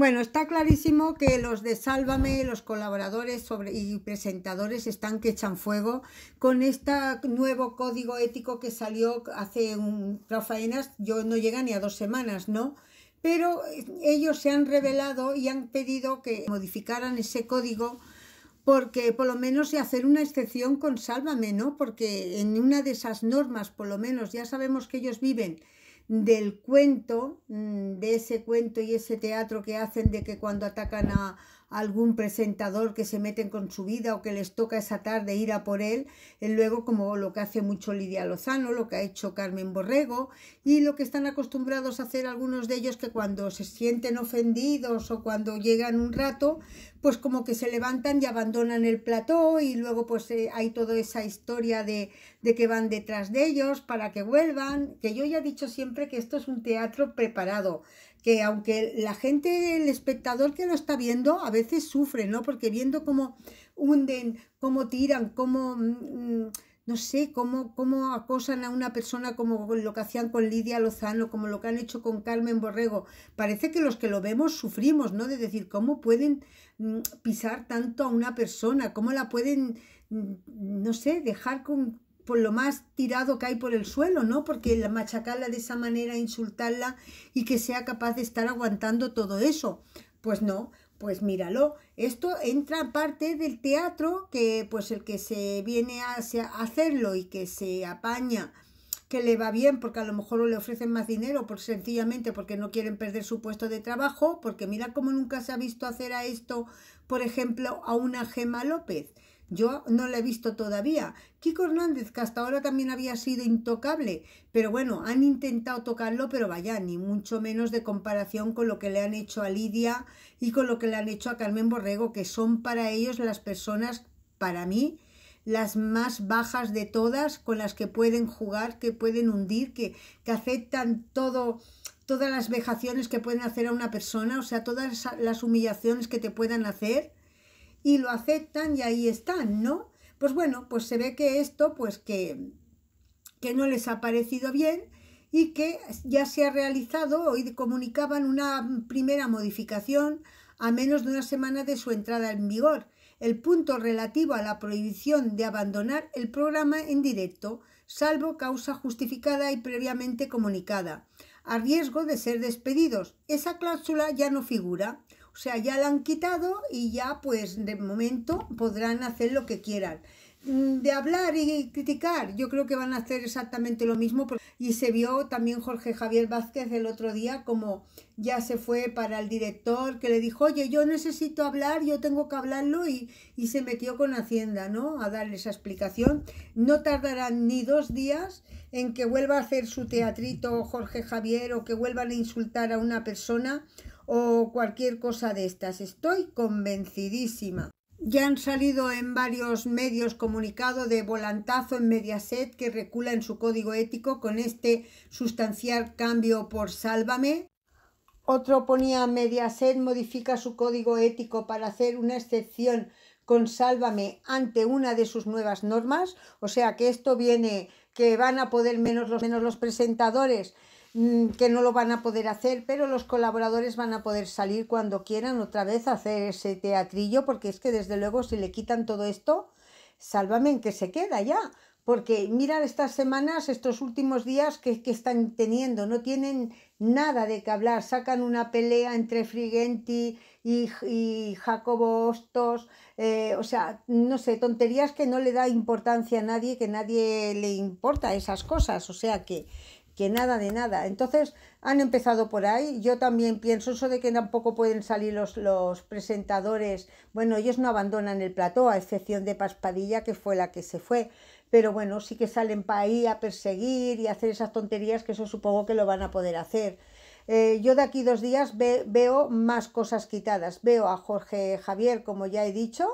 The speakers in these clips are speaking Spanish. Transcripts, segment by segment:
Bueno, está clarísimo que los de Sálvame, los colaboradores sobre, y presentadores están que echan fuego con este nuevo código ético que salió hace un, faenas, yo no llega ni a dos semanas, ¿no? Pero eh, ellos se han revelado y han pedido que modificaran ese código porque por lo menos hacer una excepción con Sálvame, ¿no? Porque en una de esas normas, por lo menos, ya sabemos que ellos viven del cuento, mm, de ese cuento y ese teatro que hacen de que cuando atacan a, algún presentador que se meten con su vida o que les toca esa tarde ir a por él, luego como lo que hace mucho Lidia Lozano, lo que ha hecho Carmen Borrego y lo que están acostumbrados a hacer algunos de ellos que cuando se sienten ofendidos o cuando llegan un rato, pues como que se levantan y abandonan el plató y luego pues eh, hay toda esa historia de, de que van detrás de ellos para que vuelvan, que yo ya he dicho siempre que esto es un teatro preparado que aunque la gente, el espectador que lo está viendo, a veces sufre, ¿no? Porque viendo cómo hunden, cómo tiran, cómo... Mm, mm, no sé, cómo, cómo acosan a una persona como lo que hacían con Lidia Lozano, como lo que han hecho con Carmen Borrego. Parece que los que lo vemos sufrimos, ¿no? De decir, ¿cómo pueden mm, pisar tanto a una persona? ¿Cómo la pueden, no sé, dejar con por lo más tirado que hay por el suelo, ¿no? Porque machacarla de esa manera, insultarla y que sea capaz de estar aguantando todo eso. Pues no, pues míralo. Esto entra parte del teatro que pues el que se viene a hacerlo y que se apaña que le va bien porque a lo mejor le ofrecen más dinero por sencillamente porque no quieren perder su puesto de trabajo, porque mira cómo nunca se ha visto hacer a esto, por ejemplo, a una Gema López yo no la he visto todavía. Kiko Hernández, que hasta ahora también había sido intocable, pero bueno, han intentado tocarlo, pero vaya, ni mucho menos de comparación con lo que le han hecho a Lidia y con lo que le han hecho a Carmen Borrego, que son para ellos las personas, para mí, las más bajas de todas, con las que pueden jugar, que pueden hundir, que, que aceptan todo todas las vejaciones que pueden hacer a una persona, o sea, todas las humillaciones que te puedan hacer y lo aceptan y ahí están, ¿no? Pues bueno, pues se ve que esto, pues que, que no les ha parecido bien y que ya se ha realizado, hoy comunicaban una primera modificación a menos de una semana de su entrada en vigor, el punto relativo a la prohibición de abandonar el programa en directo, salvo causa justificada y previamente comunicada, a riesgo de ser despedidos. Esa cláusula ya no figura. O sea, ya la han quitado y ya pues de momento podrán hacer lo que quieran. Mm, de hablar y criticar, yo creo que van a hacer exactamente lo mismo. Y se vio también Jorge Javier Vázquez el otro día como ya se fue para el director que le dijo, oye, yo necesito hablar, yo tengo que hablarlo y, se metió con Hacienda, ¿no? A darle esa explicación. No tardarán ni dos días en que vuelva a hacer su teatrito Jorge Javier o que vuelvan a insultar a una persona o cualquier cosa de estas. Estoy convencidísima. Ya han salido en varios medios comunicado de volantazo en Mediaset que recula en su código ético con este sustancial cambio por sálvame. Otro ponía Mediaset modifica su código ético para hacer una excepción con sálvame ante una de sus nuevas normas. O sea que esto viene que van a poder menos menos los presentadores Mm, que no lo van a poder hacer, pero los colaboradores van a poder salir cuando quieran otra vez a hacer ese teatrillo, porque es que desde luego si le quitan todo esto, sálvame en que se queda ya, porque mirar estas semanas, estos últimos días que, están teniendo, no tienen nada de qué hablar, sacan una pelea entre Frigenti y, y Jacobo Hostos, eh, o sea, no sé, tonterías que no le da importancia a nadie, que nadie le importa esas cosas, o sea que que nada de nada. Entonces han empezado por ahí. Yo también pienso eso de que tampoco pueden salir los, los presentadores. Bueno, ellos no abandonan el plató, a excepción de Paspadilla, que fue la que se fue. Pero bueno, sí que salen para ahí a perseguir y hacer esas tonterías que eso supongo que lo van a poder hacer. Eh, yo de aquí dos días veo más cosas quitadas. Veo a Jorge Javier, como ya he dicho,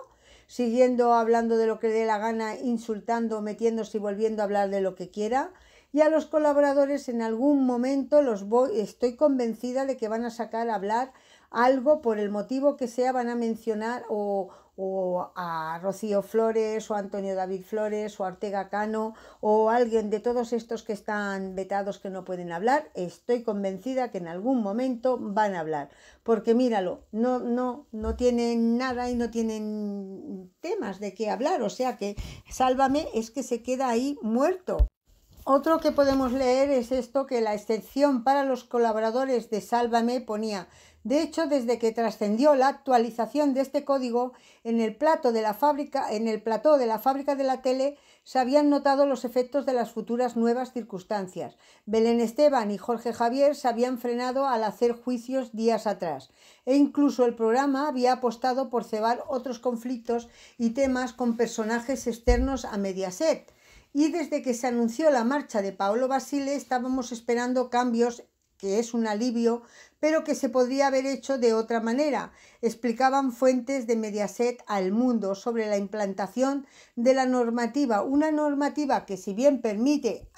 siguiendo hablando de lo que le dé la gana, insultando, metiéndose y volviendo a hablar de lo que quiera y a los colaboradores en algún momento los voy, estoy convencida de que van a sacar a hablar algo por el motivo que sea, van a mencionar o, o a Rocío Flores o a Antonio David Flores o a Ortega Cano o alguien de todos estos que están vetados que no pueden hablar, estoy convencida que en algún momento van a hablar, porque míralo, no no no tienen nada y no tienen temas de qué hablar, o sea que sálvame es que se queda ahí muerto. Otro que podemos leer es esto que la excepción para los colaboradores de Sálvame ponía. De hecho, desde que trascendió la actualización de este código, en el, plato de la fábrica, en el plató de la fábrica de la tele se habían notado los efectos de las futuras nuevas circunstancias. Belén Esteban y Jorge Javier se habían frenado al hacer juicios días atrás, e incluso el programa había apostado por cebar otros conflictos y temas con personajes externos a Mediaset y desde que se anunció la marcha de Paolo Basile estábamos esperando cambios que es un alivio, pero que se podría haber hecho de otra manera, explicaban fuentes de Mediaset al mundo sobre la implantación de la normativa, una normativa que si bien permite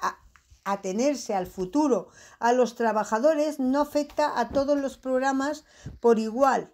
atenerse al futuro a los trabajadores, no afecta a todos los programas por igual,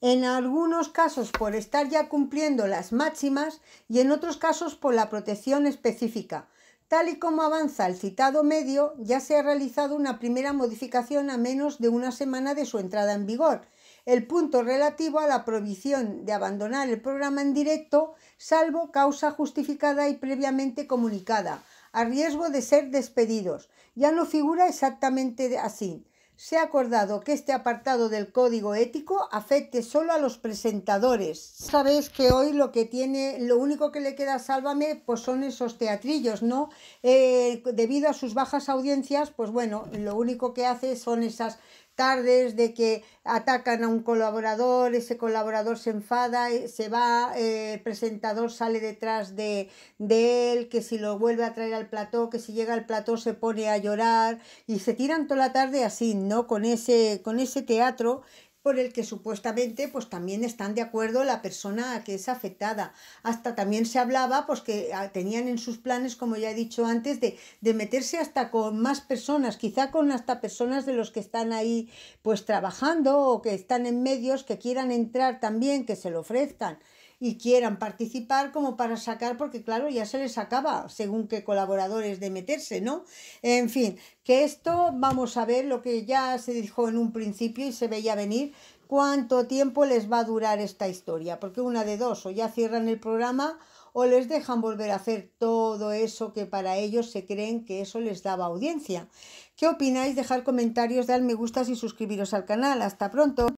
en algunos casos por estar ya cumpliendo las máximas y en otros casos por la protección específica. Tal y como avanza el citado medio, ya se ha realizado una primera modificación a menos de una semana de su entrada en vigor. El punto relativo a la prohibición de abandonar el programa en directo, salvo causa justificada y previamente comunicada, a riesgo de ser despedidos. Ya no figura exactamente así se ha acordado que este apartado del código ético afecte solo a los presentadores. Sabes que hoy lo que tiene, lo único que le queda Sálvame, pues son esos teatrillos, ¿no? Eh, debido a sus bajas audiencias, pues bueno, lo único que hace son esas tardes de que atacan a un colaborador, ese colaborador se enfada, eh, se va, eh, el presentador sale detrás de, de, él, que si lo vuelve a traer al plató, que si llega al plató se pone a llorar y se tiran toda la tarde así, ¿no? Con ese, con ese teatro por el que supuestamente pues también están de acuerdo la persona que es afectada. Hasta también se hablaba pues que ah, tenían en sus planes, como ya he dicho antes, de, de meterse hasta con más personas, quizá con hasta personas de los que están ahí pues trabajando o que están en medios que quieran entrar también, que se lo ofrezcan y quieran participar como para sacar, porque claro, ya se les acaba según qué colaboradores de meterse, ¿no? En fin, que esto vamos a ver lo que ya se dijo en un principio y se veía venir, cuánto tiempo les va a durar esta historia, porque una de dos, o ya cierran el programa o les dejan volver a hacer todo eso que para ellos se creen que eso les daba audiencia. ¿Qué opináis? Dejar comentarios, dar me gustas y suscribiros al canal. Hasta pronto.